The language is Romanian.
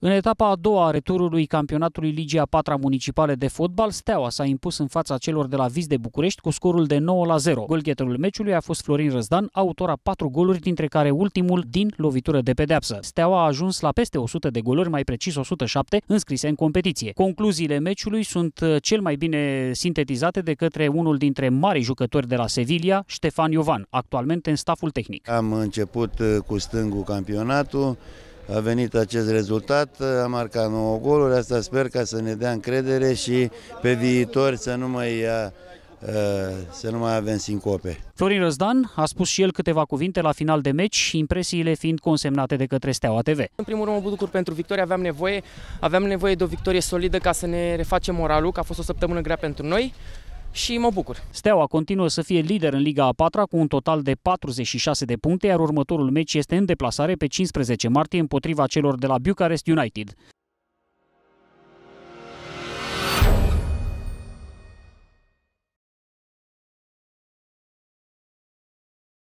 În etapa a doua a returului campionatului Ligii a patra municipale de fotbal, Steaua s-a impus în fața celor de la Viz de București cu scorul de 9 la 0. Golgheterul meciului a fost Florin Răzdan, autor a patru goluri, dintre care ultimul din lovitură de pedeapsă. Steaua a ajuns la peste 100 de goluri, mai precis 107, înscrise în competiție. Concluziile meciului sunt uh, cel mai bine sintetizate de către unul dintre mari jucători de la Sevilla, Ștefan Iovan, actualmente în staful tehnic. Am început uh, cu stângul campionatul, a venit acest rezultat, a marcat 9 goluri, asta sper ca să ne dea încredere și pe viitor să nu mai să nu mai avem sincope. Florin Răzdan a spus și el câteva cuvinte la final de meci, impresiile fiind consemnate de către Steaua TV. În primul rând mă bucur pentru victorie, aveam nevoie, aveam nevoie de o victorie solidă ca să ne refacem moralul, că a fost o săptămână grea pentru noi și mă bucur. Steaua continuă să fie lider în Liga a patra cu un total de 46 de puncte, iar următorul meci este în deplasare pe 15 martie împotriva celor de la Bucharest United.